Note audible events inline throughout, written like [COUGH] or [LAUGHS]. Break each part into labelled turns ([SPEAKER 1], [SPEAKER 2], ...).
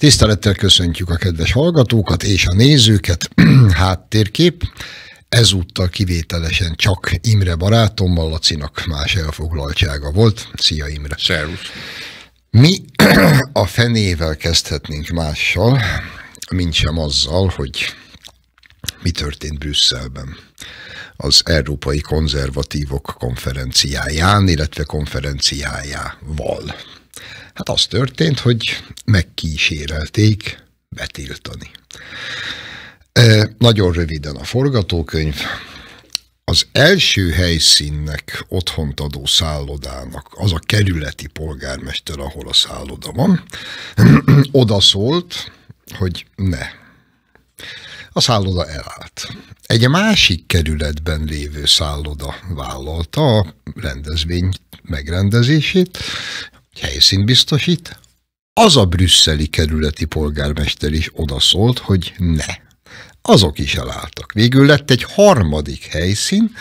[SPEAKER 1] Tisztelettel köszöntjük a kedves hallgatókat és a nézőket. [CLEARS THROAT] Háttérkép. Ezúttal kivételesen csak Imre barátommal, Lacinak más elfoglaltsága volt. Szia Imre! Szervusz! Mi [CLEARS THROAT] a fenével kezdhetnénk mással, mint sem azzal, hogy mi történt Brüsszelben az Európai Konzervatívok konferenciáján, illetve konferenciájával. Hát az történt, hogy megkísérelték betiltani. E, nagyon röviden a forgatókönyv. Az első helyszínnek otthont adó szállodának, az a kerületi polgármester, ahol a szálloda van, [CLEARS THROAT] oda szólt, hogy ne. A szálloda elállt. Egy másik kerületben lévő szálloda vállalta a rendezvény megrendezését, helyszínt biztosít. Az a brüsszeli kerületi polgármester is odaszólt, hogy ne. Azok is elálltak. Végül lett egy harmadik helyszín,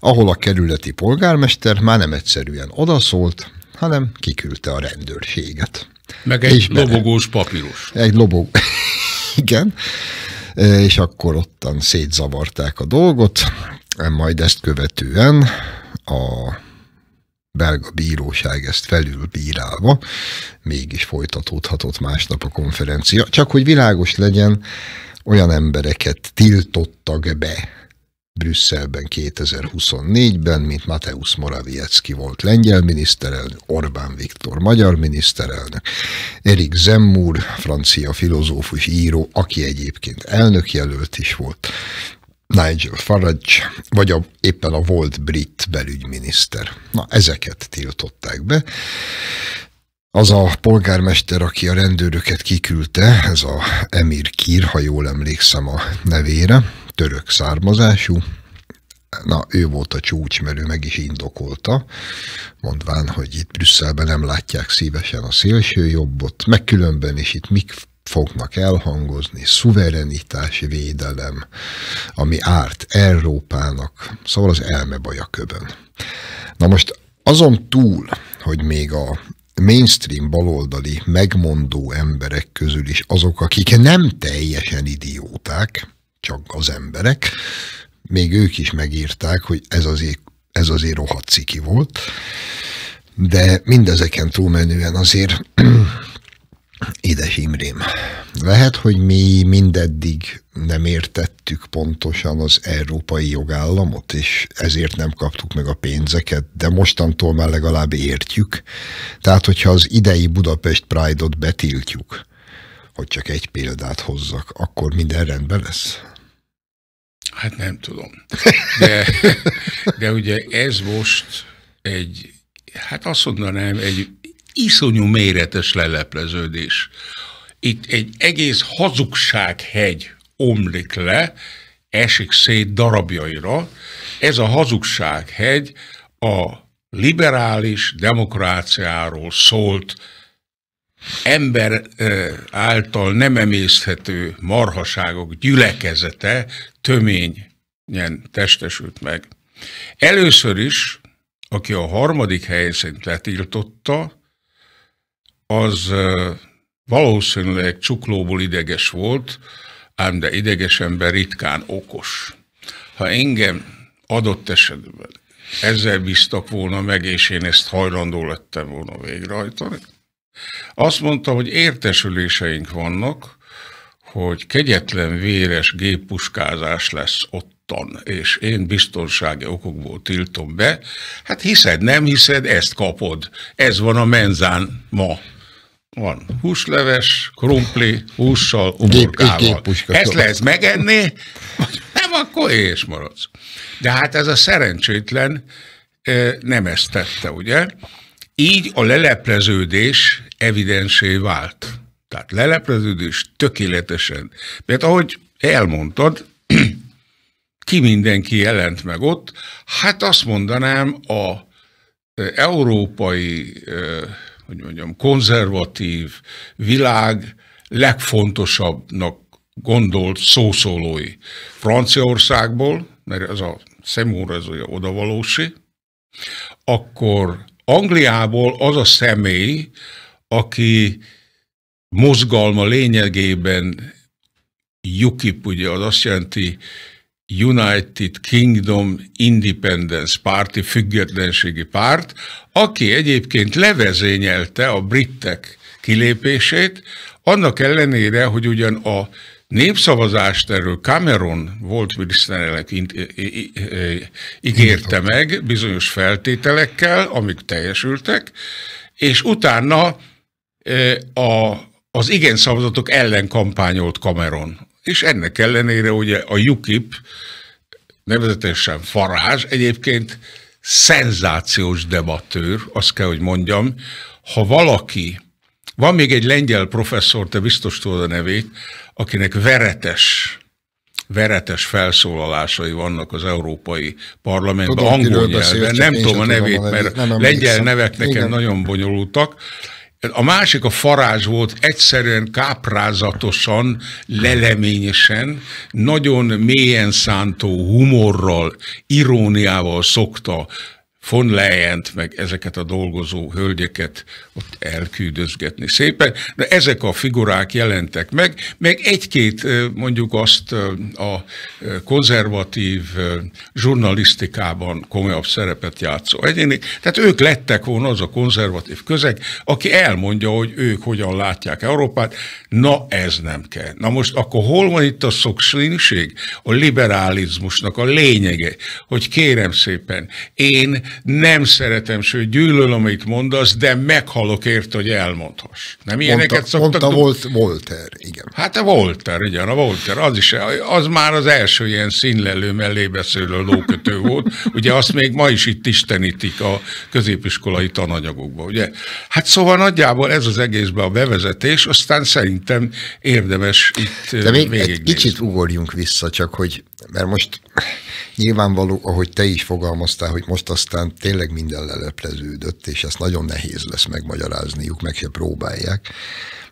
[SPEAKER 1] ahol a kerületi polgármester már nem egyszerűen odaszólt, hanem kiküldte a rendőrséget. Meg egy és lobogós papírus. Egy lobog... [LAUGHS] Igen. És akkor ottan szétzavarták a dolgot, majd ezt követően a belga bíróság ezt felülbírálva, mégis folytatódhatott másnap a konferencia. Csak hogy világos legyen, olyan embereket tiltottak be Brüsszelben 2024-ben, mint Mateusz Morawiecki volt lengyel miniszterelnök, Orbán Viktor magyar miniszterelnök, Erik Zemmour francia filozófus író, aki egyébként elnökjelölt is volt, Nigel Farage, vagy a, éppen a volt brit belügyminiszter. Na, ezeket tiltották be. Az a polgármester, aki a rendőröket kiküldte, ez a Emir Kir, ha jól emlékszem a nevére, török származású, na ő volt a csúcs, mert ő meg is indokolta, mondván, hogy itt Brüsszelben nem látják szívesen a szélső jobbot, meg különben is itt mik fognak elhangozni, szuverenitási védelem, ami árt Európának, szóval az elmebaj a köbön. Na most azon túl, hogy még a mainstream baloldali megmondó emberek közül is azok, akik nem teljesen idióták, csak az emberek, még ők is megírták, hogy ez azért, ez azért rohadt ciki volt, de mindezeken túlmenően azért Édes Imrém, lehet, hogy mi mindeddig nem értettük pontosan az európai jogállamot, és ezért nem kaptuk meg a pénzeket, de mostantól már legalább értjük. Tehát, hogyha az idei Budapest Pride-ot betiltjuk, hogy csak egy példát hozzak, akkor minden rendben lesz? Hát nem tudom. De, [LAUGHS] de ugye ez most egy,
[SPEAKER 2] hát azt mondanám, egy iszonyú méretes lelepleződés. Itt egy egész hazugsághegy omlik le, esik szét darabjaira. Ez a hazugsághegy a liberális demokráciáról szólt, ember által nem emészthető marhaságok gyülekezete töményen testesült meg. Először is, aki a harmadik helyszínt letiltotta, az valószínűleg csuklóból ideges volt, ám de ideges ember ritkán okos. Ha engem adott esetben ezzel bíztak volna meg, és én ezt hajlandó lettem volna végrehajtani, azt mondta, hogy értesüléseink vannak, hogy kegyetlen véres géppuskázás lesz ottan, és én biztonsági okokból tiltom be. Hát hiszed, nem hiszed, ezt kapod. Ez van a menzán ma. Van. Húsleves, krumpli, hússal, uborkával. Ezt lehet megenni, nem, akkor és maradsz. De hát ez a szerencsétlen nem ezt tette, ugye? Így a lelepleződés evidensé vált. Tehát lelepleződés tökéletesen. Mert ahogy elmondtad, [CLEARS THROAT] ki mindenki jelent meg ott, hát azt mondanám a európai hogy mondjam, konzervatív világ legfontosabbnak gondolt szószólói. Franciaországból, mert ez a szemúr, ez olyan odavalósi, akkor Angliából az a személy, aki mozgalma lényegében UKIP, ugye az azt jelenti United Kingdom Independence Party, függetlenségi párt, aki egyébként levezényelte a britek kilépését, annak ellenére, hogy ugyan a népszavazást erről Cameron volt miniszterelnök ígérte meg bizonyos feltételekkel, amik teljesültek, és utána eh, a, az igen szavazatok ellen kampányolt Cameron és ennek ellenére ugye a UKIP, nevezetesen Farázs, egyébként szenzációs debatőr, azt kell, hogy mondjam, ha valaki, van még egy lengyel professzor, te biztos tudod a nevét, akinek veretes veretes felszólalásai vannak az Európai Parlamentben, tudom, angol nyelven. Nem tudom a nevét, mert lengyel nevek nekem Igen. nagyon bonyolultak, a másik a farázs volt egyszerűen káprázatosan, leleményesen, nagyon mélyen szántó humorral, iróniával szokta von Leyent, meg ezeket a dolgozó hölgyeket ott elküldözgetni szépen. De ezek a figurák jelentek meg, meg egy-két mondjuk azt a konzervatív journalistikában komolyabb szerepet játszó Egyéni, Tehát ők lettek volna az a konzervatív közeg, aki elmondja, hogy ők hogyan látják Európát. Na ez nem kell. Na most akkor hol van itt a szokszínűség? A liberálizmusnak a lényege, hogy kérem szépen, én nem szeretem, sőt gyűlölöm, amit mondasz, de meghalok ért, hogy elmondhass. Nem ilyeneket mondta, szoktak... Mondta Volt,
[SPEAKER 1] Volter, igen.
[SPEAKER 2] Hát a Volter, igen, a Volter, az is, az már az első ilyen színlelő mellébeszélő lókötő volt, ugye azt még ma is itt istenítik a középiskolai tananyagokba, ugye? Hát szóval nagyjából ez az egészben a bevezetés, aztán
[SPEAKER 1] szerintem érdemes itt
[SPEAKER 2] De még egy
[SPEAKER 1] kicsit ugorjunk vissza, csak hogy, mert most nyilvánvaló, ahogy te is fogalmaztál, hogy most aztán aztán tényleg minden lelepleződött, és ezt nagyon nehéz lesz megmagyarázniuk, meg se próbálják.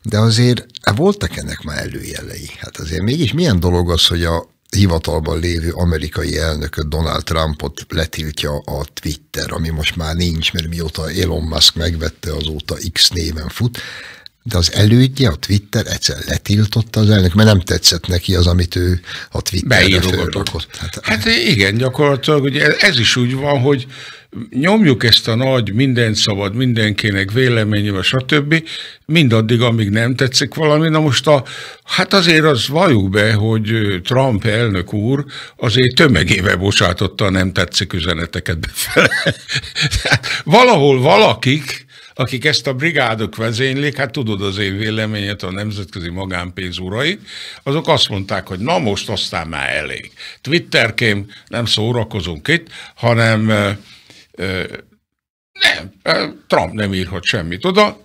[SPEAKER 1] De azért e voltak ennek már előjelei. Hát azért mégis milyen dolog az, hogy a hivatalban lévő amerikai elnököt Donald Trumpot letiltja a Twitter, ami most már nincs, mert mióta Elon Musk megvette, azóta X néven fut de az elődje, a Twitter egyszer letiltotta az elnök, mert nem tetszett neki az, amit ő a Twitterre fölrakott.
[SPEAKER 2] Hát, hát igen, gyakorlatilag ugye ez is úgy van, hogy nyomjuk ezt a nagy, minden szabad, mindenkinek véleményével, stb., mindaddig, amíg nem tetszik valami. Na most a, hát azért az valljuk be, hogy Trump elnök úr azért tömegével bocsátotta a nem tetszik üzeneteket befele. Tehát [LAUGHS] valahol valakik, akik ezt a brigádok vezénylik, hát tudod az én véleményet, a nemzetközi magánpénz urai, azok azt mondták, hogy na most aztán már elég. Twitterkém nem szórakozunk itt, hanem nem, Trump nem írhat semmit oda.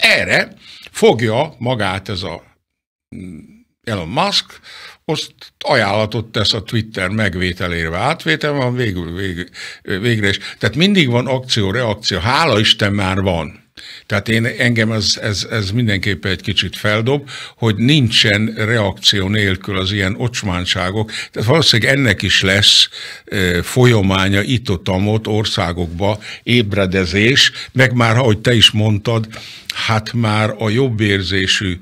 [SPEAKER 2] Erre fogja magát ez a mm, Elon Musk, azt ajánlatot tesz a Twitter megvételére, átvétel van végül, végül, végre is. Tehát mindig van akció, reakció, hála Isten már van. Tehát én engem ez, ez, ez mindenképpen egy kicsit feldob, hogy nincsen reakció nélkül az ilyen ocsmánságok. Tehát valószínűleg ennek is lesz e, folyamánya itt-ott országokba ébredezés, meg már, ahogy te is mondtad, hát már a jobbérzésű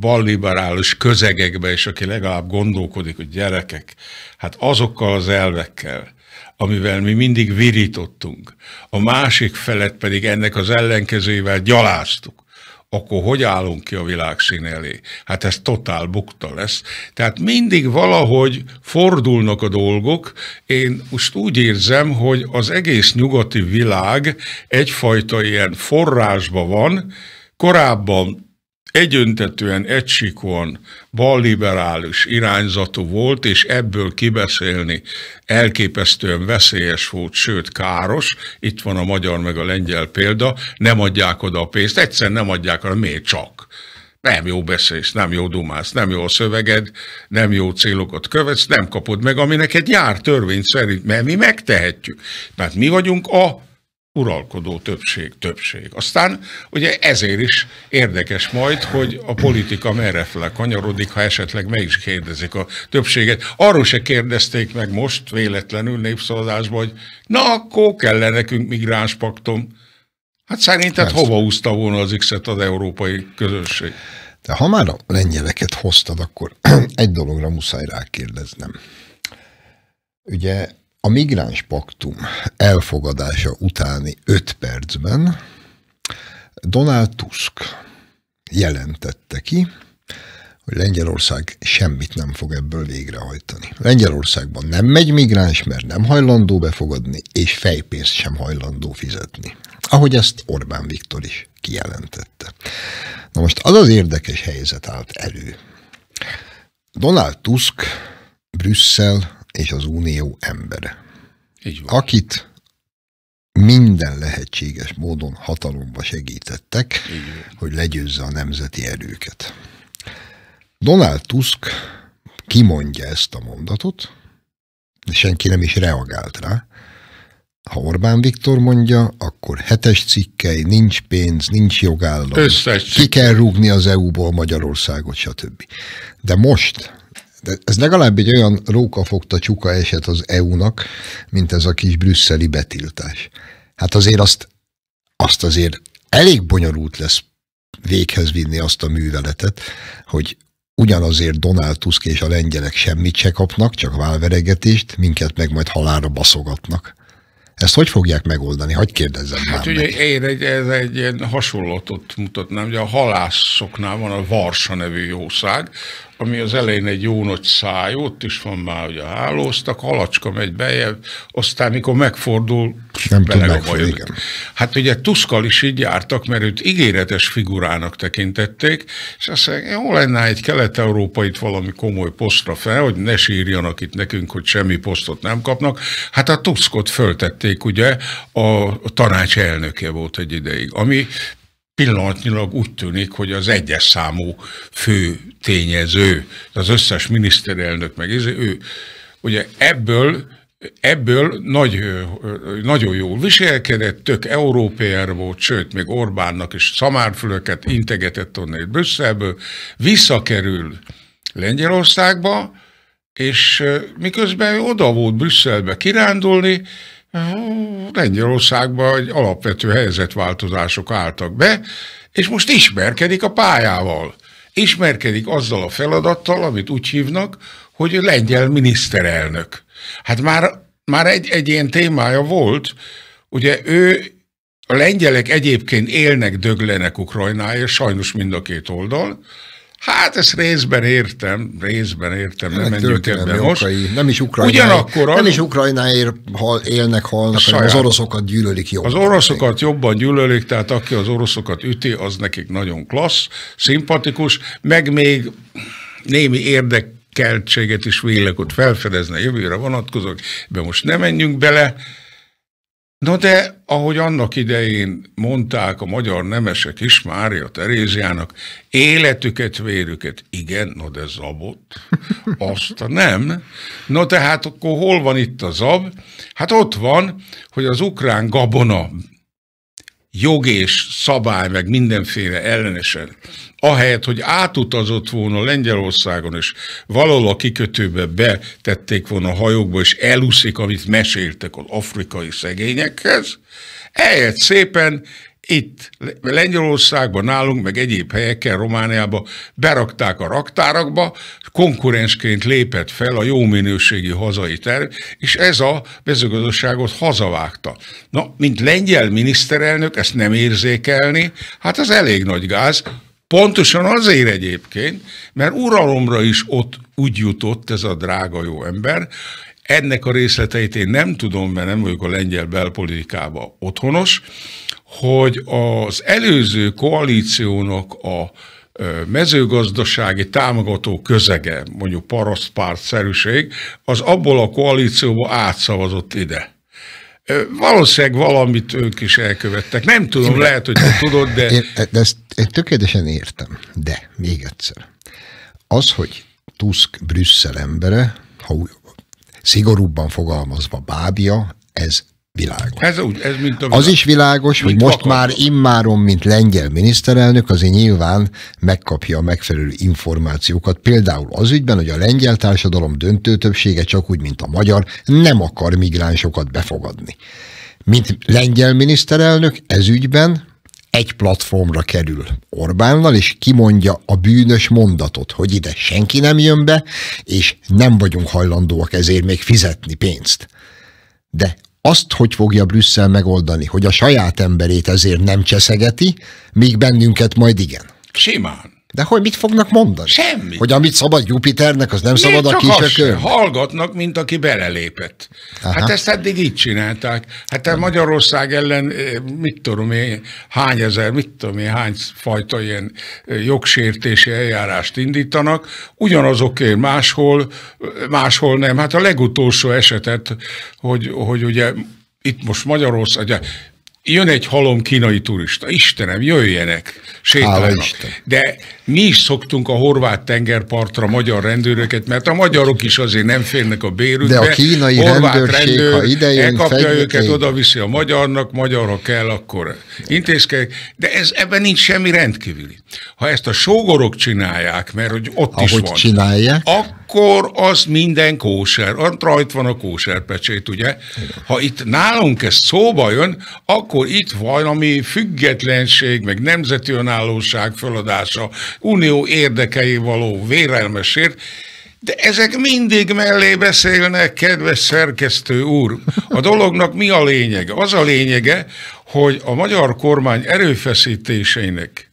[SPEAKER 2] balliberális közegekbe, és aki legalább gondolkodik, hogy gyerekek, hát azokkal az elvekkel, amivel mi mindig virítottunk, a másik felet pedig ennek az ellenkezőjével gyaláztuk, akkor hogy állunk ki a világ elé? Hát ez totál bukta lesz. Tehát mindig valahogy fordulnak a dolgok. Én most úgy érzem, hogy az egész nyugati világ egyfajta ilyen forrásba van, korábban egyöntetően, egysikon balliberális irányzatú volt, és ebből kibeszélni elképesztően veszélyes volt, sőt káros. Itt van a magyar meg a lengyel példa, nem adják oda a pénzt, egyszer nem adják oda, miért csak? Nem jó beszélsz, nem jó dumász, nem jó a szöveged, nem jó célokat követsz, nem kapod meg, aminek egy jár törvény szerint, mert mi megtehetjük. Mert mi vagyunk a uralkodó többség, többség. Aztán ugye ezért is érdekes majd, hogy a politika merre fele kanyarodik, ha esetleg meg is kérdezik a többséget. Arról se kérdezték meg most véletlenül népszavazásban, hogy na akkor kellene nekünk migránspaktom. Hát szerinted Persze. hova úszta volna az X-et az európai közösség?
[SPEAKER 1] De ha már a lengyeleket hoztad, akkor [CLEARS THROAT] egy dologra muszáj rákérdeznem. Ugye a migráns paktum elfogadása utáni öt percben Donald Tusk jelentette ki, hogy Lengyelország semmit nem fog ebből végrehajtani. Lengyelországban nem megy migráns, mert nem hajlandó befogadni, és fejpénzt sem hajlandó fizetni. Ahogy ezt Orbán Viktor is kijelentette. Na most az az érdekes helyzet állt elő. Donald Tusk Brüsszel és az unió embere. Így van. Akit minden lehetséges módon hatalomba segítettek, hogy legyőzze a nemzeti erőket. Donald Tusk kimondja ezt a mondatot, de senki nem is reagált rá. Ha Orbán Viktor mondja, akkor hetes cikkei, nincs pénz, nincs jogállam, ki kell rúgni az EU-ból Magyarországot, stb. De most, de ez legalább egy olyan rókafogta csuka eset az EU-nak, mint ez a kis brüsszeli betiltás. Hát azért azt, azt azért elég bonyolult lesz véghez vinni azt a műveletet, hogy ugyanazért Donald Tusk és a lengyelek semmit se kapnak, csak válveregetést, minket meg majd halára baszogatnak. Ezt hogy fogják megoldani? Hogy kérdezzem hát már ugye
[SPEAKER 2] meg. én egy, ez egy ilyen hasonlatot mutatnám, hogy a halászoknál van a Varsa nevű jószág, ami az elején egy jó nagy száj, ott is van már ugye hálóztak, halacska megy bejebb, aztán mikor megfordul, nem tud Hát ugye Tuszkal is így jártak, mert őt ígéretes figurának tekintették, és azt mondja, jó lenne egy kelet-európait valami komoly posztra fel, hogy ne sírjanak itt nekünk, hogy semmi posztot nem kapnak. Hát a Tuskot föltették, ugye, a tanács elnöke volt egy ideig, ami pillanatnyilag úgy tűnik, hogy az egyes számú fő tényező, az összes miniszterelnök meg, ő, ugye ebből ebből nagy, nagyon jól viselkedett, tök európér volt, sőt, még Orbánnak is szamárfülöket integetett onnan Brüsszelből, visszakerül Lengyelországba, és miközben ő oda volt Brüsszelbe kirándulni, Lengyelországban egy alapvető helyzetváltozások álltak be, és most ismerkedik a pályával. Ismerkedik azzal a feladattal, amit úgy hívnak, hogy lengyel miniszterelnök. Hát már, már egy, egy ilyen témája volt, ugye ő a lengyelek egyébként élnek, döglenek Ukrajnáért, sajnos mind a két oldal, Hát ezt részben értem, részben értem, nem hát, menjünk ebbe most. Okai, nem
[SPEAKER 1] is Ukrajnáért, Ugyanakkor nem is Ukrajnáért hal, élnek, halnak, saját, az oroszokat gyűlölik jobban. Az oroszokat
[SPEAKER 2] jobban gyűlölik, tehát aki az oroszokat üti, az nekik nagyon klassz, szimpatikus, meg még némi érdek keltséget is vélek ott felfedezni jövőre vonatkozok, de most nem menjünk bele, Na de, ahogy annak idején mondták a magyar nemesek is Mária Teréziának, életüket, vérüket, igen, na de zabot, azt nem. Na tehát akkor hol van itt a zab? Hát ott van, hogy az ukrán gabona jog és szabály, meg mindenféle ellenesen, ahelyett, hogy átutazott volna Lengyelországon, és valahol a kikötőbe betették volna a hajókba, és eluszik, amit meséltek az afrikai szegényekhez, ehelyett szépen itt Lengyelországban, nálunk, meg egyéb helyeken, Romániában berakták a raktárakba, konkurensként lépett fel a jó minőségi hazai terv, és ez a mezőgazdaságot hazavágta. Na, mint lengyel miniszterelnök ezt nem érzékelni, hát az elég nagy gáz, Pontosan azért egyébként, mert uralomra is ott úgy jutott ez a drága jó ember, ennek a részleteit én nem tudom, mert nem vagyok a lengyel belpolitikába otthonos, hogy az előző koalíciónak a mezőgazdasági támogató közege, mondjuk szerűség, az abból a koalícióból átszavazott ide. Valószínűleg valamit ők is elkövettek. Nem tudom, én, lehet, hogy te tudod, de... Én,
[SPEAKER 1] de ezt én tökéletesen értem, de még egyszer. Az, hogy Tusk Brüsszel embere, ha szigorúbban fogalmazva bábja, ez világos. Ez, úgy, ez mint a világ. Az is világos, mint hogy most akar. már immáron, mint lengyel miniszterelnök, azért nyilván megkapja a megfelelő információkat. Például az ügyben, hogy a lengyel társadalom döntő többsége, csak úgy, mint a magyar, nem akar migránsokat befogadni. Mint lengyel miniszterelnök ez ügyben egy platformra kerül Orbánnal, és kimondja a bűnös mondatot, hogy ide senki nem jön be, és nem vagyunk hajlandóak ezért még fizetni pénzt. De azt hogy fogja Brüsszel megoldani, hogy a saját emberét ezért nem cseszegeti, míg bennünket majd igen? Simán. De hogy mit fognak mondani? Semmi. Hogy amit szabad Jupiternek, az nem Még szabad a kikökön?
[SPEAKER 2] Hallgatnak, mint aki belelépett. Aha. Hát ezt eddig így csinálták. Hát a Magyarország ellen, eh, mit tudom én, hány ezer, mit tudom én, hány fajta ilyen eh, jogsértési eljárást indítanak, ugyanazokért máshol, eh, máshol nem. Hát a legutolsó esetet, hogy, hogy ugye itt most Magyarország, jön egy halom kínai turista, Istenem, jöjjenek, sétálnak. Isten. De mi is szoktunk a horvát tengerpartra magyar rendőröket, mert a magyarok is azért nem férnek a bérükbe. De a kínai horvát rendőrség, rendőr, ha idejön, elkapja őket, oda viszi a magyarnak, magyarra kell, akkor intézkedik. De ez, ebben nincs semmi rendkívüli. Ha ezt a sógorok csinálják, mert hogy ott Ahogy is van.
[SPEAKER 1] csinálják.
[SPEAKER 2] Ak- akkor az minden kóser. Rajt van a kóserpecsét, ugye? Igen. Ha itt nálunk ez szóba jön, akkor itt valami függetlenség, meg nemzeti önállóság feladása, unió érdekei való vérelmesért, de ezek mindig mellé beszélnek, kedves szerkesztő úr. A dolognak mi a lényege? Az a lényege, hogy a magyar kormány erőfeszítéseinek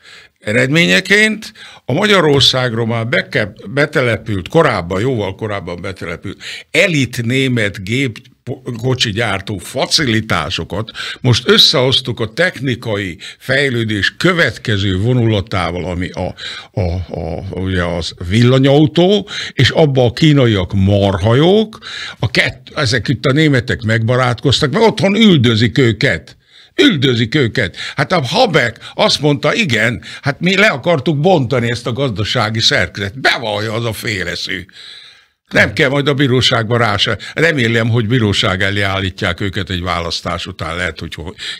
[SPEAKER 2] Eredményeként a Magyarországról már beke, betelepült, korábban, jóval korábban betelepült elit német gép kocsi gyártó facilitásokat, most összehoztuk a technikai fejlődés következő vonulatával, ami a, a, a, ugye az villanyautó, és abba a kínaiak marhajók, a kett, ezek itt a németek megbarátkoztak, meg otthon üldözik őket Üldözik őket. Hát a Habek azt mondta, igen, hát mi le akartuk bontani ezt a gazdasági szerkezet. Bevallja az a féleszű. Nem kell majd a bíróságba rá se. Remélem, hogy bíróság elé állítják őket egy választás után, lehet, hogy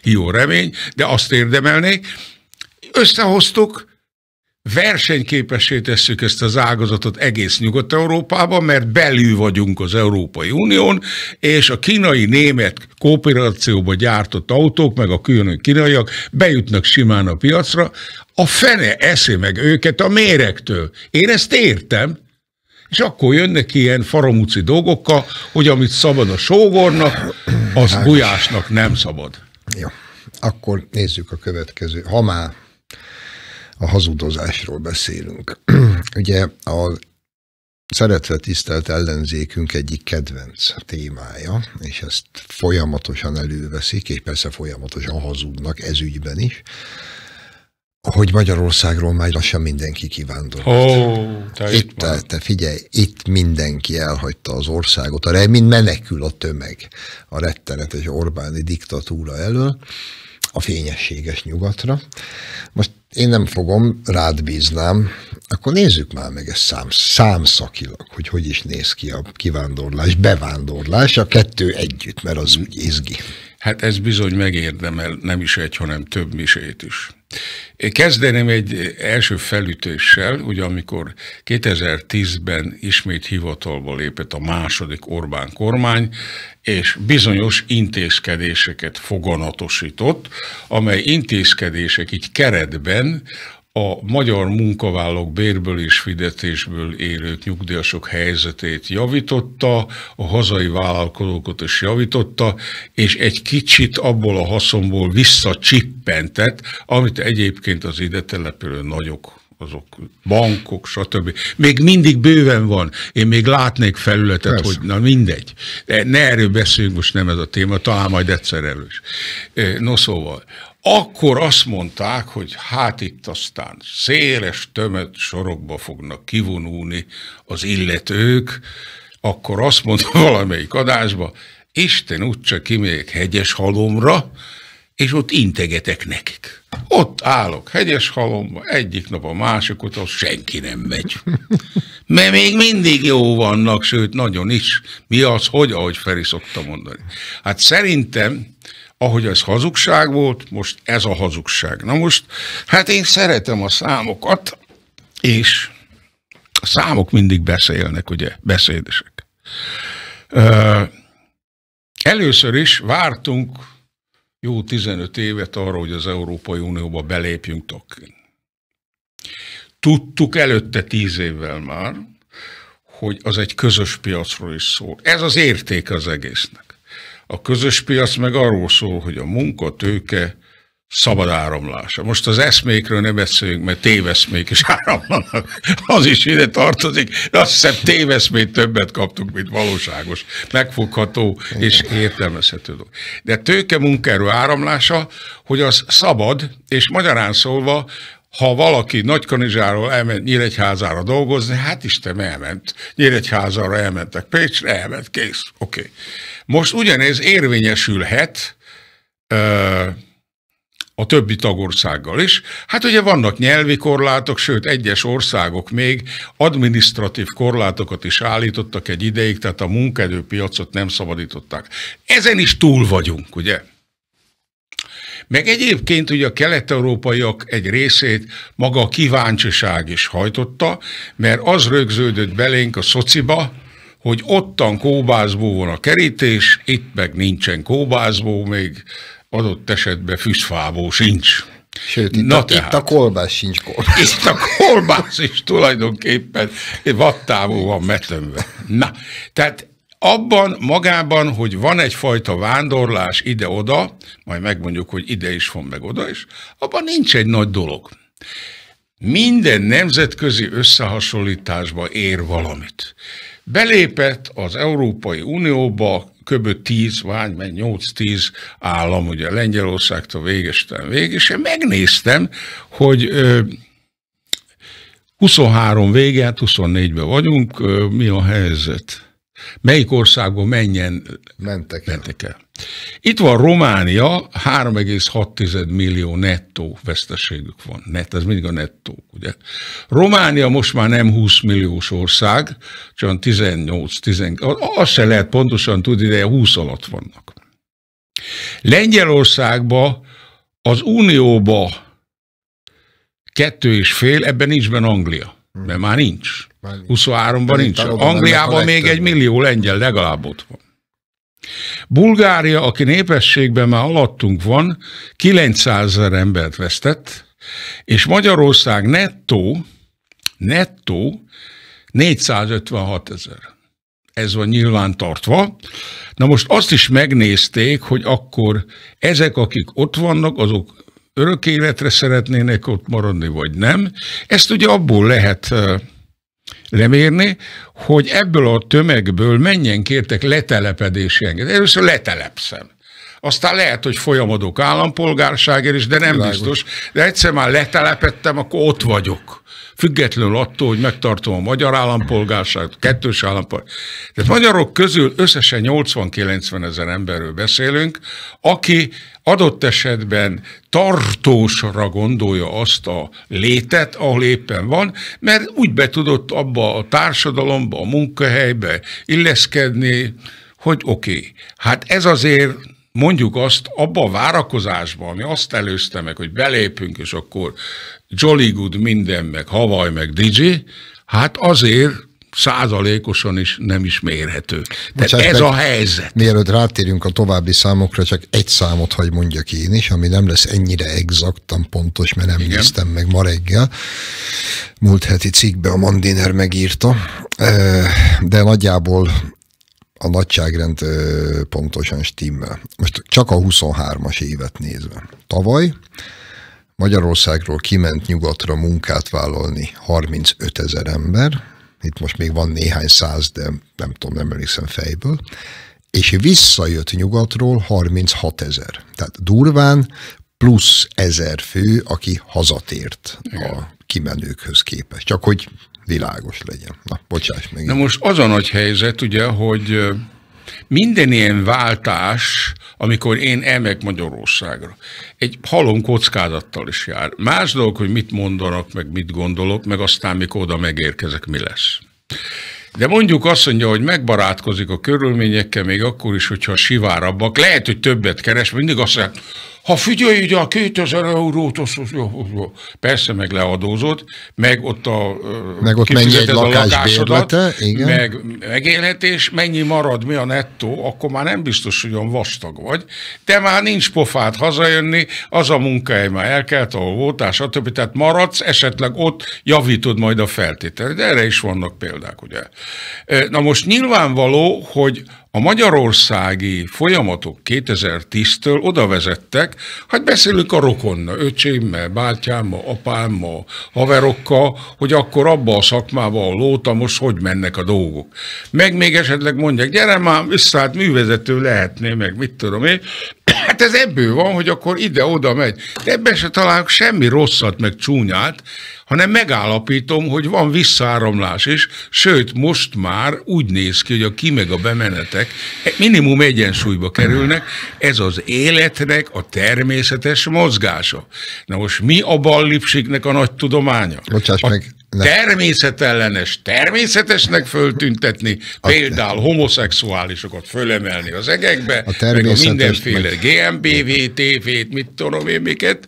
[SPEAKER 2] jó remény, de azt érdemelnék. Összehoztuk, versenyképessé tesszük ezt az ágazatot egész Nyugat-Európában, mert belül vagyunk az Európai Unión, és a kínai német kooperációba gyártott autók, meg a külön kínaiak bejutnak simán a piacra, a fene eszi meg őket a mérektől. Én ezt értem, és akkor jönnek ilyen faramúci dolgokkal, hogy amit
[SPEAKER 1] szabad a sógornak, az hát, nem szabad. Jó, akkor nézzük a következő. Ha már a hazudozásról beszélünk. [CLEARS THROAT] Ugye a szeretve tisztelt ellenzékünk egyik kedvenc témája, és ezt folyamatosan előveszik, és persze folyamatosan hazudnak ez ügyben is, hogy Magyarországról már lassan mindenki kivándorolt. Oh, te itt, itt te, te figyelj, itt mindenki elhagyta az országot, a mind menekül a tömeg a rettenetes Orbáni diktatúra elől, a fényességes nyugatra. Most én nem fogom, rád bíznám, akkor nézzük már meg ezt szám, számszakilag, hogy hogy is néz ki a kivándorlás, bevándorlás, a kettő együtt, mert az úgy izgi.
[SPEAKER 2] Hát ez bizony megérdemel, nem is egy, hanem több misét is. Kezdeném egy első felütéssel, ugye amikor 2010-ben ismét hivatalba lépett a második Orbán kormány, és bizonyos intézkedéseket foganatosított, amely intézkedések így keretben a magyar munkavállalók bérből és fizetésből élők nyugdíjasok helyzetét javította, a hazai vállalkozókat is javította, és egy kicsit abból a haszonból visszacsippentett, amit egyébként az ide települő nagyok azok bankok, stb. Még mindig bőven van. Én még látnék felületet, Persze. hogy na mindegy. ne erről beszéljünk, most nem ez a téma, talán majd egyszer elős. No szóval, akkor azt mondták, hogy hát itt aztán széles tömött sorokba fognak kivonulni az illetők, akkor azt mondta [LAUGHS] valamelyik adásba, Isten csak kimegyek hegyes halomra, és ott integetek nekik. Ott állok hegyes halomba, egyik nap a másik után senki nem megy. Mert még mindig jó vannak, sőt nagyon is. Mi az, hogy, ahogy Feri szokta mondani. Hát szerintem, ahogy ez hazugság volt, most ez a hazugság. Na most, hát én szeretem a számokat, és a számok mindig beszélnek, ugye, beszédesek. Először is vártunk jó 15 évet arra, hogy az Európai Unióba belépjünk tokin. Tudtuk előtte 10 évvel már, hogy az egy közös piacról is szól. Ez az érték az egésznek. A közös piac meg arról szól, hogy a munkatőke szabad áramlása. Most az eszmékről ne beszéljünk, mert téveszmék is [LAUGHS] áramlanak. Az is ide tartozik, de azt hiszem téveszmét többet kaptunk, mint valóságos, megfogható és értelmezhető dolog. De tőke munkerő áramlása, hogy az szabad, és magyarán szólva, ha valaki Nagykanizsáról elment Nyíregyházára dolgozni, hát Isten elment. Nyíregyházára elmentek Pécsre, elment, kész, oké. Okay. Most ugyanez érvényesülhet, a többi tagországgal is. Hát ugye vannak nyelvi korlátok, sőt egyes országok még administratív korlátokat is állítottak egy ideig, tehát a munkaerőpiacot nem szabadították. Ezen is túl vagyunk, ugye? Meg egyébként ugye a kelet-európaiak egy részét maga a kíváncsiság is hajtotta, mert az rögződött belénk a szociba, hogy ottan kóbászbó van a kerítés, itt meg nincsen kóbászbó még, adott esetben füstfávó sincs. Sőt, itt, Na a, tehát. itt a kolbász sincs kolbász. [LAUGHS] Itt a kolbász is tulajdonképpen vattávú van metömve. Na, tehát abban magában, hogy van egyfajta vándorlás ide-oda, majd megmondjuk, hogy ide is van, meg oda is, abban nincs egy nagy dolog. Minden nemzetközi összehasonlításba ér valamit. Belépett az Európai Unióba kb. 10, vagy 8-10 állam, ugye Lengyelországtól végestem végig, és én megnéztem, hogy 23 vége, 24-ben hát vagyunk, mi a helyzet? Melyik országban menjen?
[SPEAKER 1] Mentek el. Mentek el.
[SPEAKER 2] Itt van Románia, 3,6 millió nettó veszteségük van. Net, ez mindig a nettó, ugye? Románia most már nem 20 milliós ország, csak 18, 10. azt se lehet pontosan tudni, de 20 alatt vannak. Lengyelországba, az Unióba kettő és fél, ebben nincs benne Anglia, mert már nincs. 23-ban nincs. Angliában még egy millió lengyel legalább ott van. Bulgária, aki népességben már alattunk van, 900 ezer embert vesztett, és Magyarország nettó, nettó 456 ezer. Ez van nyilván tartva. Na most azt is megnézték, hogy akkor ezek, akik ott vannak, azok örök életre szeretnének ott maradni, vagy nem. Ezt ugye abból lehet lemérni, hogy ebből a tömegből mennyien kértek letelepedési engedély? Először letelepszem aztán lehet, hogy folyamodok állampolgárságért is, de nem Világos. biztos. De egyszer már letelepettem, akkor ott vagyok függetlenül attól, hogy megtartom a magyar állampolgárságot, kettős állampolgárságot. Tehát magyarok közül összesen 80-90 ezer emberről beszélünk, aki adott esetben tartósra gondolja azt a létet, ahol éppen van, mert úgy be tudott abba a társadalomba, a munkahelybe illeszkedni, hogy oké, okay, hát ez azért mondjuk azt abba a várakozásba, ami azt előzte meg, hogy belépünk, és akkor Jolly Good minden, meg Hawaii, meg DJ, hát azért százalékosan is nem is mérhető. De Bocsás, ez a helyzet.
[SPEAKER 1] Mielőtt rátérünk a további számokra, csak egy számot hagy mondjak én is, ami nem lesz ennyire exaktan pontos, mert nem Igen. néztem meg ma reggel. Múlt heti cikkbe a Mandiner megírta, de nagyjából a nagyságrend pontosan stimmel. Most csak a 23-as évet nézve. Tavaly Magyarországról kiment nyugatra munkát vállalni 35 ezer ember, itt most még van néhány száz, de nem tudom, nem emlékszem fejből, és visszajött nyugatról 36 ezer. Tehát durván plusz ezer fő, aki hazatért a kimenőkhöz képest. Csak hogy világos legyen. Na, bocsáss meg. Na
[SPEAKER 2] most az a nagy helyzet, ugye, hogy minden ilyen váltás amikor én elmegyek Magyarországra. Egy halom kockázattal is jár. Más dolog, hogy mit mondanak, meg mit gondolok, meg aztán, mikor oda megérkezek, mi lesz. De mondjuk azt mondja, hogy megbarátkozik a körülményekkel, még akkor is, hogyha sivárabbak, lehet, hogy többet keres, mindig azt mondja, ha figyelj ide a 2000 eurót, az, az, jó, az, persze meg leadózod, meg ott a meg ott mennyi egy lakás lakásodat, igen. meg megélhetés, mennyi marad, mi a nettó, akkor már nem biztos, hogy olyan vastag vagy, de már nincs pofát hazajönni, az a munkahely már elkelt, ahol voltál, stb. Tehát maradsz, esetleg ott javítod majd a De Erre is vannak példák, ugye. Na most nyilvánvaló, hogy a magyarországi folyamatok 2010-től oda vezettek, hát beszélünk a rokonna, öcsémmel, bátyámmal, apámmal, haverokkal, hogy akkor abba a szakmába, a lóta most hogy mennek a dolgok. Meg még esetleg mondják, gyere már, összeállt művezető lehetné, meg mit tudom én. [CLEARS THROAT] Hát ez ebből van, hogy akkor ide-oda megy. De ebben se találok semmi rosszat, meg csúnyát, hanem megállapítom, hogy van visszáramlás is, sőt, most már úgy néz ki, hogy a ki meg a bemenetek minimum egyensúlyba kerülnek, ez az életnek a természetes mozgása. Na most mi a ballipsiknek a nagy tudománya? Bocsáss a meg, ne. természetellenes természetesnek föltüntetni, a, például homoszexuálisokat fölemelni az egekbe, a meg a mindenféle meg... GMBV, TV-t, mit tudom én miket,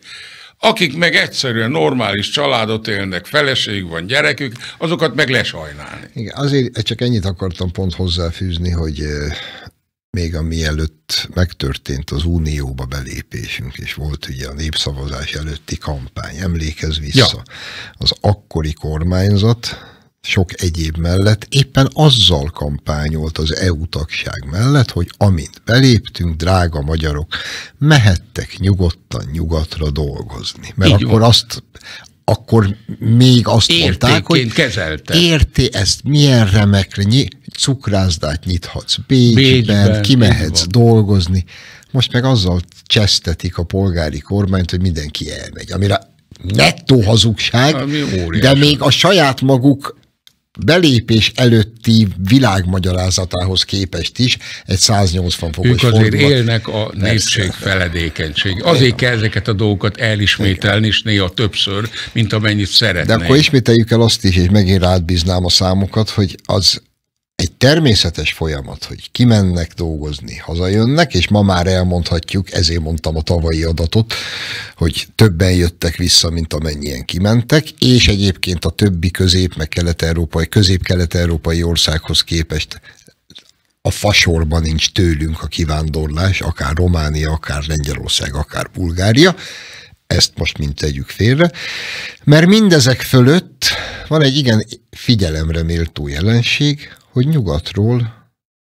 [SPEAKER 2] akik meg egyszerűen normális családot élnek, feleség van, gyerekük, azokat meg lesajnálni.
[SPEAKER 1] Igen, azért csak ennyit akartam pont hozzáfűzni, hogy még a mielőtt megtörtént az unióba belépésünk, és volt ugye a népszavazás előtti kampány, emlékez vissza, ja. az akkori kormányzat sok egyéb mellett éppen azzal kampányolt az EU tagság mellett, hogy amint beléptünk, drága magyarok, mehettek nyugodtan nyugatra dolgozni. Mert Így akkor van. azt akkor még azt Értékként mondták, hogy kezelte. érti ezt, milyen remekre ny- cukrászdát nyithatsz Bécsben, Bécsben kimehetsz dolgozni. Most meg azzal csesztetik a polgári kormányt, hogy mindenki elmegy, amire nettó hazugság, de még a saját maguk belépés előtti világmagyarázatához képest is egy 180 fokos Ők azért fordulat. élnek a népség
[SPEAKER 2] feledékenység. Azért kell ezeket a dolgokat elismételni, és néha többször, mint amennyit szeretnék. De akkor
[SPEAKER 1] ismételjük el azt is, és megint rád bíznám a számokat, hogy az egy természetes folyamat, hogy kimennek dolgozni, hazajönnek, és ma már elmondhatjuk, ezért mondtam a tavalyi adatot, hogy többen jöttek vissza, mint amennyien kimentek, és egyébként a többi közép- meg kelet-európai, közép-kelet-európai országhoz képest a fasorban nincs tőlünk a kivándorlás, akár Románia, akár Lengyelország, akár Bulgária, ezt most mind tegyük félre, mert mindezek fölött van egy igen figyelemre méltó jelenség, hogy nyugatról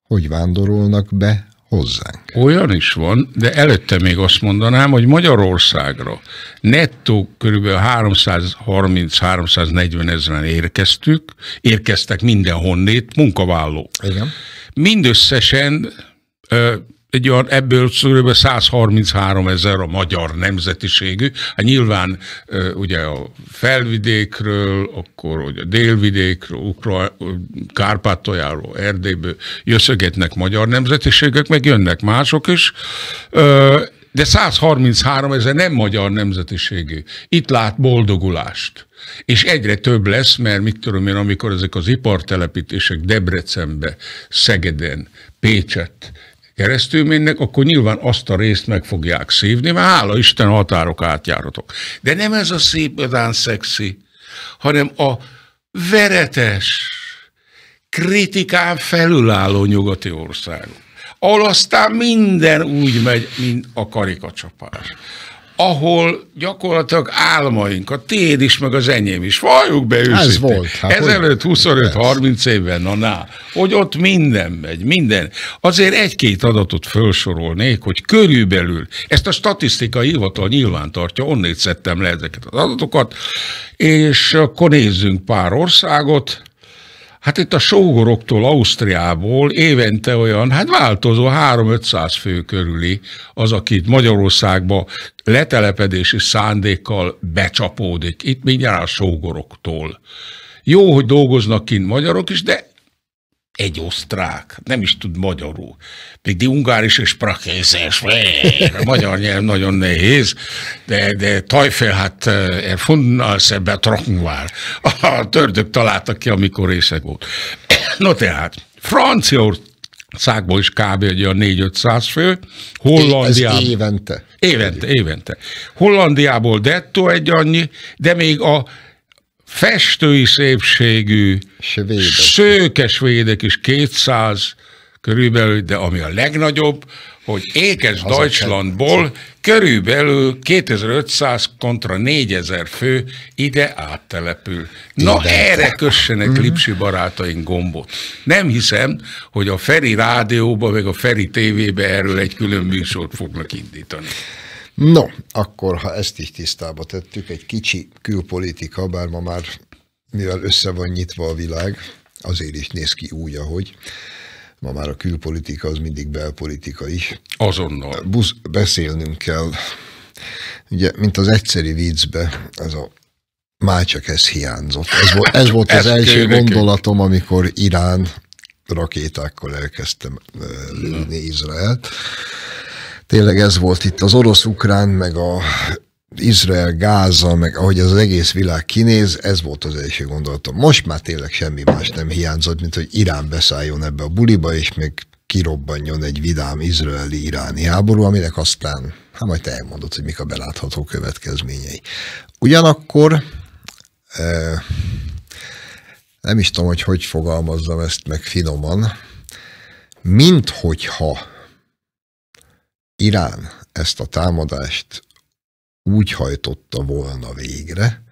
[SPEAKER 1] hogy vándorolnak be hozzánk.
[SPEAKER 2] Olyan is van, de előtte még azt mondanám, hogy Magyarországra nettó kb. 330-340 ezeren érkeztük, érkeztek mindenhonnét munkavállalók. Igen. Mindösszesen egy olyan, ebből kb. 133 ezer a magyar nemzetiségű. Hát nyilván ugye a felvidékről, akkor ugye a délvidékről, Ukra- Kárpátaljáról, Erdélyből jösszögetnek magyar nemzetiségek, meg jönnek mások is. De 133 ezer nem magyar nemzetiségű. Itt lát boldogulást. És egyre több lesz, mert mit tudom én, amikor ezek az ipartelepítések Debrecenbe, Szegeden, Pécset, keresztülménynek, akkor nyilván azt a részt meg fogják szívni, mert hála Isten határok átjáratok. De nem ez a szép ödán szexi, hanem a veretes, kritikán felülálló nyugati országok ahol aztán minden úgy megy, mint a karikacsapás ahol gyakorlatilag álmaink, a téd is, meg az enyém is, valljuk be őszintén. Ez volt. Hát Ezelőtt 25-30 évben, na na, hogy ott minden megy, minden. Azért egy-két adatot felsorolnék, hogy körülbelül, ezt a statisztikai hivatal nyilván tartja, onnét szedtem le ezeket az adatokat, és akkor nézzünk pár országot, Hát itt a sógoroktól Ausztriából évente olyan, hát változó 3-500 fő körüli az, akit Magyarországba letelepedési szándékkal becsapódik. Itt mindjárt a sógoroktól. Jó, hogy dolgoznak kint magyarok is, de egy osztrák, nem is tud magyarul. Még di ungáris és prakézes, magyar nyelv nagyon nehéz, de, de tajfél, hát er eh, funden als ebbe A tördök találtak ki, amikor részeg volt. No tehát, Franciaországból is kb. egy olyan 4-500 fő, Hollandiából... Ez évente. Évente, évente. Hollandiából dettó egy annyi, de még a festői szépségű, svédek. svédek is 200 körülbelül, de ami a legnagyobb, hogy ékes Deutschlandból körülbelül 2500 kontra 4000 fő ide áttelepül. Na Ide. erre kössenek mm. Lipsi barátaink gombot. Nem hiszem, hogy a Feri rádióba, meg a Feri tévébe erről egy külön műsort fognak indítani.
[SPEAKER 1] No, akkor ha ezt így tisztába tettük, egy kicsi külpolitika, bár ma már mivel össze van nyitva a világ, azért is néz ki úgy, ahogy. Ma már a külpolitika az mindig belpolitika is. Azonnal. Busz, beszélnünk kell. Ugye, mint az egyszeri viccbe, ez a már csak ez hiányzott. Ez, volt, ez volt az [LAUGHS] első gondolatom, amikor Irán rakétákkal elkezdtem lőni Izraelt tényleg ez volt itt az orosz-ukrán, meg a Izrael, Gáza, meg ahogy az egész világ kinéz, ez volt az első gondolatom. Most már tényleg semmi más nem hiányzott, mint hogy Irán beszálljon ebbe a buliba, és még kirobbanjon egy vidám izraeli-iráni háború, aminek aztán, hát majd te elmondod, hogy mik a belátható következményei. Ugyanakkor nem is tudom, hogy hogy fogalmazzam ezt meg finoman, mint hogyha Irán ezt a támadást úgy hajtotta volna végre,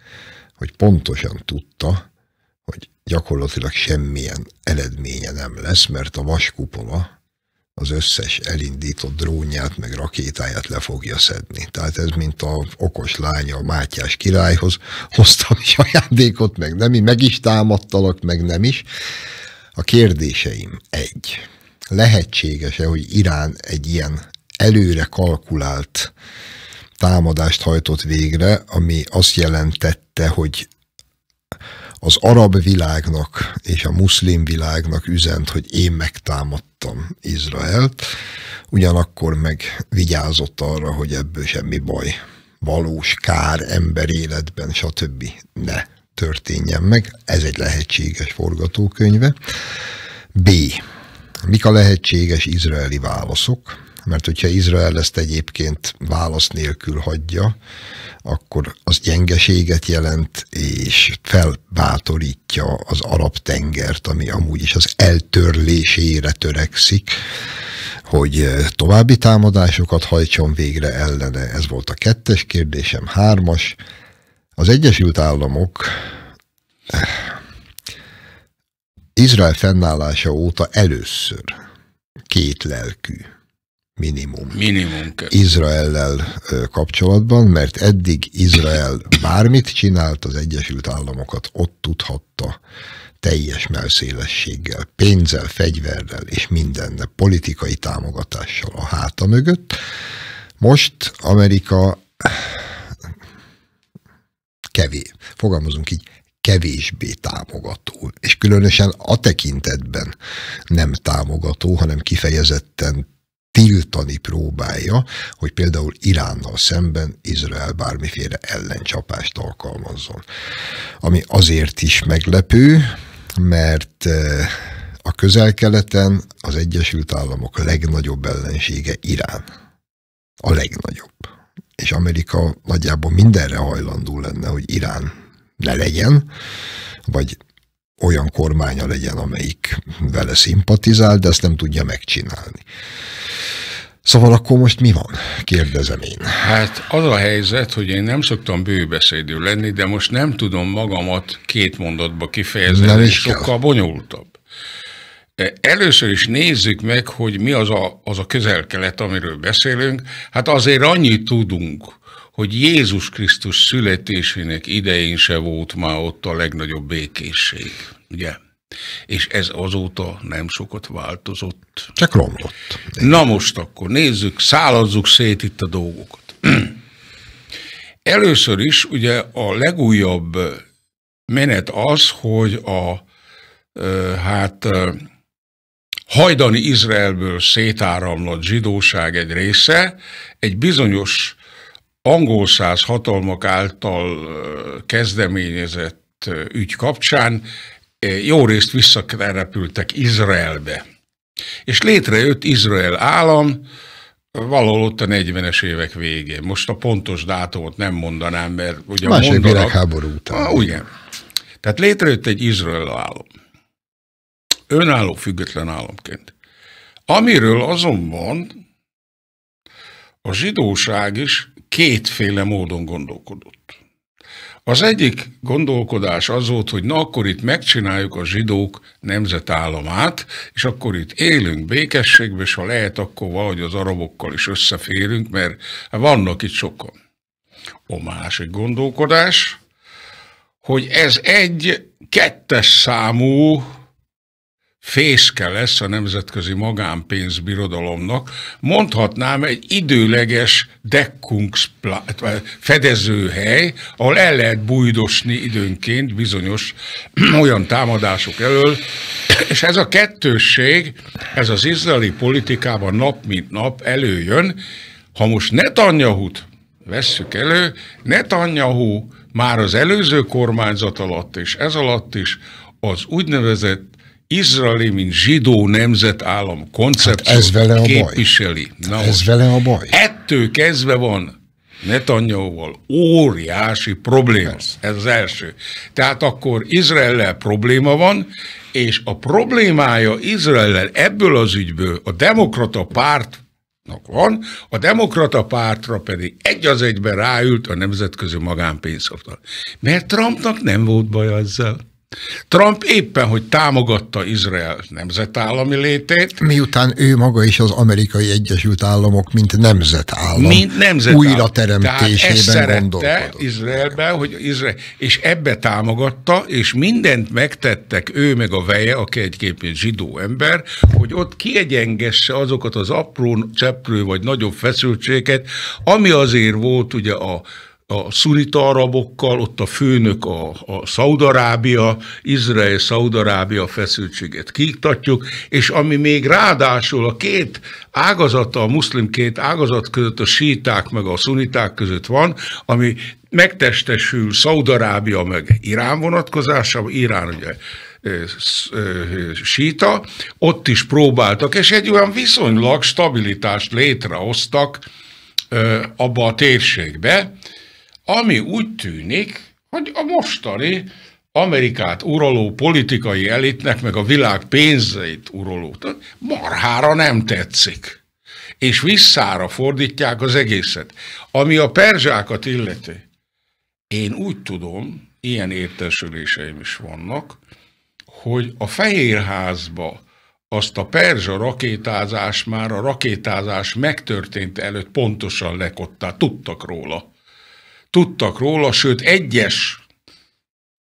[SPEAKER 1] hogy pontosan tudta, hogy gyakorlatilag semmilyen eredménye nem lesz, mert a vaskupola az összes elindított drónját, meg rakétáját le fogja szedni. Tehát ez, mint a okos lánya a Mátyás királyhoz, hoztam is ajándékot, meg nem, meg is támadtalak, meg nem is. A kérdéseim egy. Lehetséges-e, hogy Irán egy ilyen előre kalkulált támadást hajtott végre, ami azt jelentette, hogy az arab világnak és a muszlim világnak üzent, hogy én megtámadtam Izraelt, ugyanakkor meg vigyázott arra, hogy ebből semmi baj, valós kár ember életben, stb. ne történjen meg. Ez egy lehetséges forgatókönyve. B. Mik a lehetséges izraeli válaszok? mert hogyha Izrael ezt egyébként válasz nélkül hagyja, akkor az gyengeséget jelent, és felbátorítja az arab tengert, ami amúgy is az eltörlésére törekszik, hogy további támadásokat hajtson végre ellene. Ez volt a kettes kérdésem, hármas. Az Egyesült Államok eh, Izrael fennállása óta először két lelkű minimum. Minimum. Izraellel kapcsolatban, mert eddig Izrael bármit csinált, az Egyesült Államokat ott tudhatta teljes melszélességgel, pénzzel, fegyverrel és mindenne, politikai támogatással a háta mögött. Most Amerika kevés, fogalmazunk így, kevésbé támogató, és különösen a tekintetben nem támogató, hanem kifejezetten tiltani próbálja, hogy például Iránnal szemben Izrael bármiféle ellencsapást alkalmazzon. Ami azért is meglepő, mert eh, a közel-keleten az Egyesült Államok legnagyobb ellensége Irán. A legnagyobb. És Amerika nagyjából mindenre hajlandó lenne, hogy Irán ne legyen, vagy olyan kormánya legyen, amelyik vele szimpatizál, de ezt nem tudja megcsinálni. Szóval akkor most mi van? Kérdezem én.
[SPEAKER 2] Hát az a helyzet, hogy én nem szoktam bőbeszédű lenni, de most nem tudom magamat két mondatba kifejezni, nem és sokkal kell. bonyolultabb. E, először is nézzük meg, hogy mi az a, az a közel-kelet, amiről beszélünk. Hát azért annyit tudunk, hogy Jézus Krisztus születésének idején se volt már ott a legnagyobb békésség, ugye? És ez azóta nem sokat változott.
[SPEAKER 1] Csak romlott.
[SPEAKER 2] Na most akkor nézzük, szállazzuk szét itt a dolgokat. [CLEARS THROAT] Először is ugye a legújabb menet az, hogy a hát hajdani Izraelből szétáramlott zsidóság egy része egy bizonyos angol hatalmak által kezdeményezett ügy kapcsán jó részt visszakerepültek Izraelbe. És létrejött Izrael állam, valahol ott a 40-es évek végén. Most a pontos dátumot nem mondanám, mert ugye Más mondanak... világháború után. Ah, igen. Tehát létrejött egy Izrael állam. Önálló, független államként. Amiről azonban a zsidóság is kétféle módon gondolkodott. Az egyik gondolkodás az volt, hogy na akkor itt megcsináljuk a zsidók nemzetállamát, és akkor itt élünk békességben, és ha lehet, akkor valahogy az arabokkal is összeférünk, mert vannak itt sokan. A másik gondolkodás, hogy ez egy kettes számú fészke lesz a nemzetközi magánpénzbirodalomnak, mondhatnám egy időleges fedezőhely, ahol el lehet bujdosni időnként bizonyos [CLEARS THROAT] olyan támadások elől, és ez a kettősség, ez az izraeli politikában nap mint nap előjön, ha most Netanyahut vesszük elő, Netanyahu már az előző kormányzat alatt és ez alatt is az úgynevezett izraeli, mint zsidó nemzetállam koncepciót hát ez vele a képviseli. Baj. Na ez most,
[SPEAKER 1] vele a baj.
[SPEAKER 2] Ettől kezdve van Netanyahuval óriási probléma. Persze. Ez az első. Tehát akkor izrael probléma van, és a problémája izrael ebből az ügyből a demokrata párt van, a demokrata pártra pedig egy az egyben ráült a nemzetközi magánpénzhoz. Mert Trumpnak nem volt baj ezzel. Trump éppen, hogy támogatta Izrael nemzetállami létét.
[SPEAKER 1] Miután ő maga is az amerikai Egyesült Államok, mint nemzetállam, mint nemzetállam. teremtésében gondolkodott.
[SPEAKER 2] Izraelben, hogy Izrael, és ebbe támogatta, és mindent megtettek ő meg a veje, aki egyébként zsidó ember, hogy ott kiegyengesse azokat az apró cseprő vagy nagyobb feszültséget, ami azért volt ugye a a szunita arabokkal, ott a főnök a, a Szaudarábia, Izrael-Szaudarábia feszültséget kiiktatjuk, és ami még ráadásul a két ágazata, a muszlim két ágazat között, a síták meg a szuniták között van, ami megtestesül Szaudarábia meg Irán vonatkozása, Irán ugye síta, ott is próbáltak, és egy olyan viszonylag stabilitást létrehoztak abba a térségbe, ami úgy tűnik, hogy a mostani Amerikát uraló politikai elitnek, meg a világ pénzeit uraló, marhára nem tetszik és visszára fordítják az egészet. Ami a perzsákat illeti, én úgy tudom, ilyen értesüléseim is vannak, hogy a Fehérházba azt a perzsa rakétázás már a rakétázás megtörtént előtt pontosan lekottá, tudtak róla tudtak róla, sőt egyes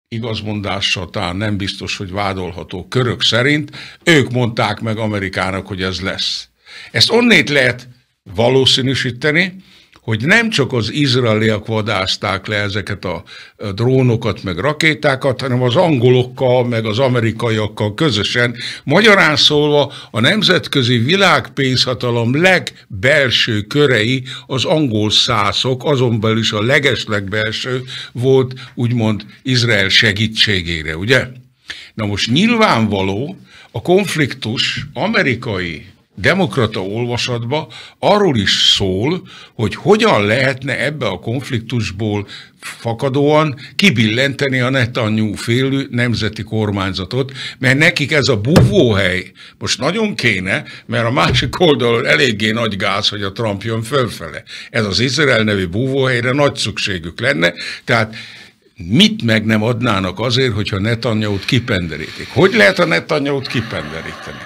[SPEAKER 2] igazmondása, talán nem biztos, hogy vádolható körök szerint, ők mondták meg Amerikának, hogy ez lesz. Ezt onnét lehet valószínűsíteni, hogy nem csak az izraeliak vadázták le ezeket a drónokat, meg rakétákat, hanem az angolokkal, meg az amerikaiakkal közösen. Magyarán szólva a nemzetközi világpénzhatalom legbelső körei az angol szászok, azon belül is a legeslegbelső volt úgymond Izrael segítségére, ugye? Na most nyilvánvaló, a konfliktus amerikai demokrata olvasatba arról is szól, hogy hogyan lehetne ebbe a konfliktusból fakadóan kibillenteni a Netanyú félű nemzeti kormányzatot, mert nekik ez a buvóhely most nagyon kéne, mert a másik oldalon eléggé nagy gáz, hogy a Trump jön fölfele. Ez az Izrael nevű buvóhelyre nagy szükségük lenne, tehát mit meg nem adnának azért, hogyha Netanyahu-t kipenderítik? Hogy lehet a Netanyahu-t kipenderíteni?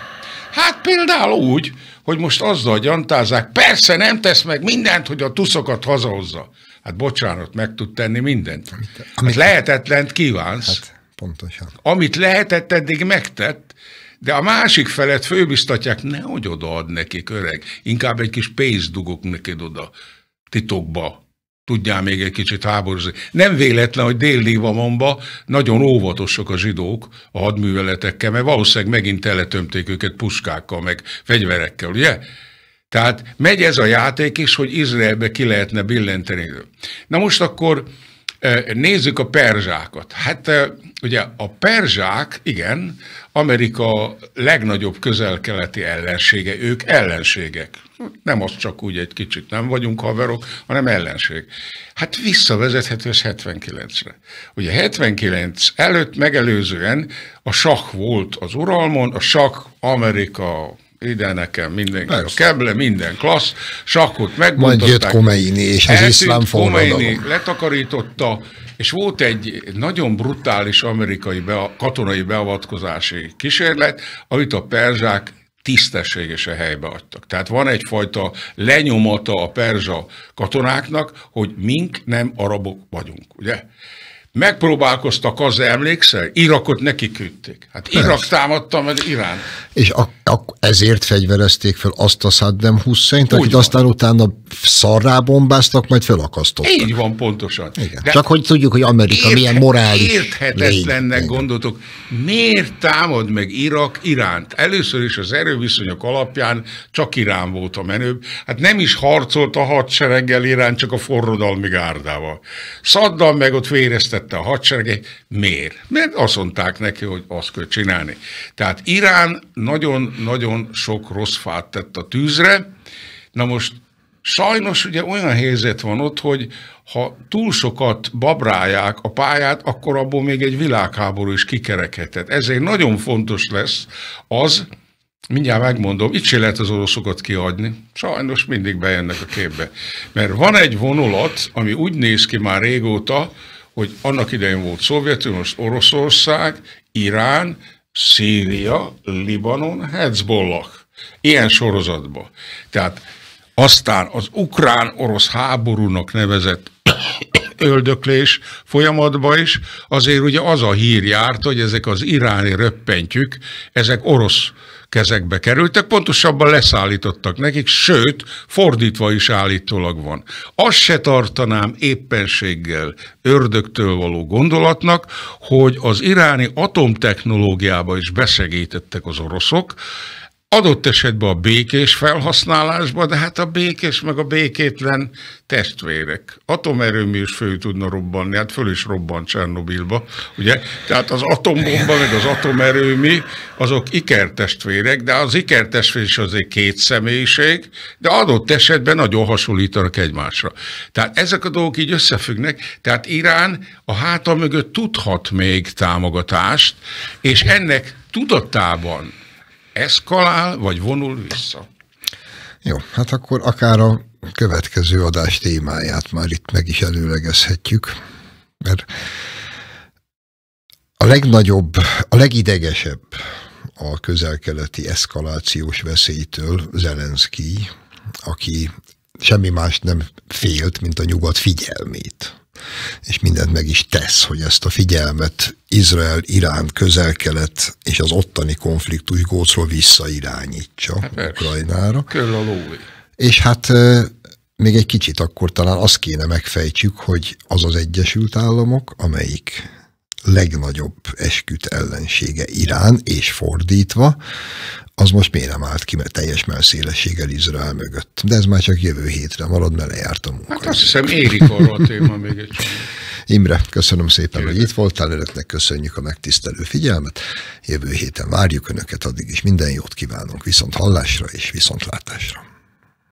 [SPEAKER 2] Hát például úgy, hogy most azzal gyantázák, persze nem tesz meg mindent, hogy a tuszokat hazahozza. Hát bocsánat, meg tud tenni mindent. Amit, amit hát lehetetlent kívánsz. Hát, pontosan. Amit lehetett, eddig megtett, de a másik felet főbiztatják, nehogy odaad nekik, öreg. Inkább egy kis pénzt dugok neked oda, titokba tudjál még egy kicsit háborúzni. Nem véletlen, hogy Dél-Libanonban nagyon óvatosok a zsidók a hadműveletekkel, mert valószínűleg megint teletömték őket puskákkal, meg fegyverekkel, ugye? Tehát megy ez a játék is, hogy Izraelbe ki lehetne billenteni. Na most akkor Nézzük a perzsákat. Hát ugye a perzsák, igen, Amerika legnagyobb közelkeleti ellensége, ők ellenségek. Nem az csak úgy egy kicsit nem vagyunk haverok, hanem ellenség. Hát visszavezethető ez 79-re. Ugye 79 előtt megelőzően a sakk volt az uralmon, a sakk Amerika ide nekem mindenki. Persze. A keble, minden klassz, sakkot megbontották. Majd jött Komeini, és az iszlám Komeini letakarította, és volt egy nagyon brutális amerikai be, katonai beavatkozási kísérlet, amit a perzsák tisztességesen helybe adtak. Tehát van egyfajta lenyomata a perzsa katonáknak, hogy mink nem arabok vagyunk, ugye? megpróbálkoztak az, emlékszel? Irakot neki küldték. Hát Persze. Irak támadta meg Irán.
[SPEAKER 1] És a, a, ezért fegyverezték fel azt a Saddam Hussein-t, akit van. aztán utána szarrá bombáztak, majd felakasztottak. Így
[SPEAKER 2] van, pontosan. Igen. De Csak hogy
[SPEAKER 1] tudjuk, hogy Amerika érthet, milyen morális Érthetetlennek
[SPEAKER 2] gondotok. gondoltok, miért támad meg Irak Iránt? Először is az erőviszonyok alapján csak Irán volt a menőbb. Hát nem is harcolt a hadsereggel Irán, csak a forradalmi gárdával. Saddam meg ott véreztett vezette a hadseregét. Miért? Mert azt mondták neki, hogy azt kell csinálni. Tehát Irán nagyon-nagyon sok rossz fát tett a tűzre. Na most sajnos ugye olyan helyzet van ott, hogy ha túl sokat babrálják a pályát, akkor abból még egy világháború is kikerekedhet. Ezért nagyon fontos lesz az, Mindjárt megmondom, itt se lehet az oroszokat kiadni. Sajnos mindig bejönnek a képbe. Mert van egy vonulat, ami úgy néz ki már régóta, hogy annak idején volt Szovjetunió, most Oroszország, Irán, Szíria, Libanon, Hezbollah. Ilyen sorozatban. Tehát aztán az ukrán-orosz háborúnak nevezett [COUGHS] öldöklés folyamatban is, azért ugye az a hír járt, hogy ezek az iráni röppentjük, ezek orosz kezekbe kerültek, pontosabban leszállítottak nekik, sőt, fordítva is állítólag van. Azt se tartanám éppenséggel ördögtől való gondolatnak, hogy az iráni atomtechnológiába is beszegítettek az oroszok, Adott esetben a békés felhasználásba, de hát a békés meg a békétlen testvérek. Atomerőmű is föl tudna robbanni, hát föl is robban Csernobilba, ugye? Tehát az atombomba meg az atomerőmű, azok ikertestvérek, de az ikertestvér is egy két személyiség, de adott esetben nagyon hasonlítanak egymásra. Tehát ezek a dolgok így összefüggnek, tehát Irán a háta mögött tudhat még támogatást, és ennek tudatában eszkalál, vagy vonul vissza.
[SPEAKER 1] Jó, hát akkor akár a következő adás témáját már itt meg is előlegezhetjük, mert a legnagyobb, a legidegesebb a közelkeleti eszkalációs veszélytől Zelenszky, aki semmi más nem félt, mint a nyugat figyelmét és mindent meg is tesz, hogy ezt a figyelmet Izrael, Irán, közel-kelet és az ottani konfliktus gócról visszairányítsa hát Ukrajnára. Kell a És hát még egy kicsit akkor talán azt kéne megfejtsük, hogy az az Egyesült Államok, amelyik legnagyobb esküt ellensége Irán, és fordítva, az most miért nem állt ki mert teljes melszélességgel Izrael mögött. De ez már csak jövő hétre marad, mert lejárt a munka. Hát azt hiszem érik arra a téma még egy Imre, köszönöm szépen, Jövő. hogy itt voltál. Önöknek köszönjük a megtisztelő figyelmet. Jövő héten várjuk Önöket, addig is minden jót kívánunk. Viszont hallásra és viszontlátásra.